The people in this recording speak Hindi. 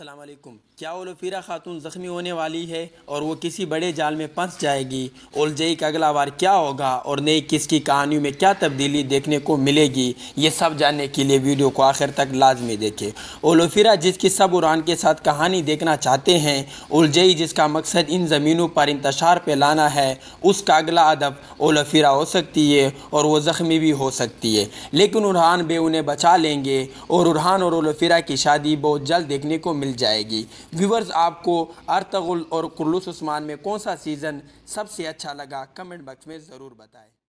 असलम क्या ओलोफीरा खातून ज़ख्मी होने वाली है और वो किसी बड़े जाल में फंस जाएगी ओलजई का अगला बार क्या होगा और नई किस की कहानियों में क्या तब्दीली देखने को मिलेगी ये सब जानने के लिए वीडियो को आखिर तक लाजमी देखे ओलोफीरा जिसकी सब उड़ान के साथ कहानी देखना चाहते हैं उलजई जिसका मकसद इन ज़मीनों पर इंतशार लाना है उसका अगला अदब ओलोफीरा हो सकती है और वह ज़ख्मी भी हो सकती है लेकिन उरहान बे उन्हें बचा लेंगे और उरहान और ओलोफीरा की शादी बहुत जल्द देखने को मिल मिल जाएगी व्यूवर्स आपको अर्तगुल और कुल्लू उस्मान में कौन सा सीज़न सबसे अच्छा लगा कमेंट बॉक्स में ज़रूर बताएं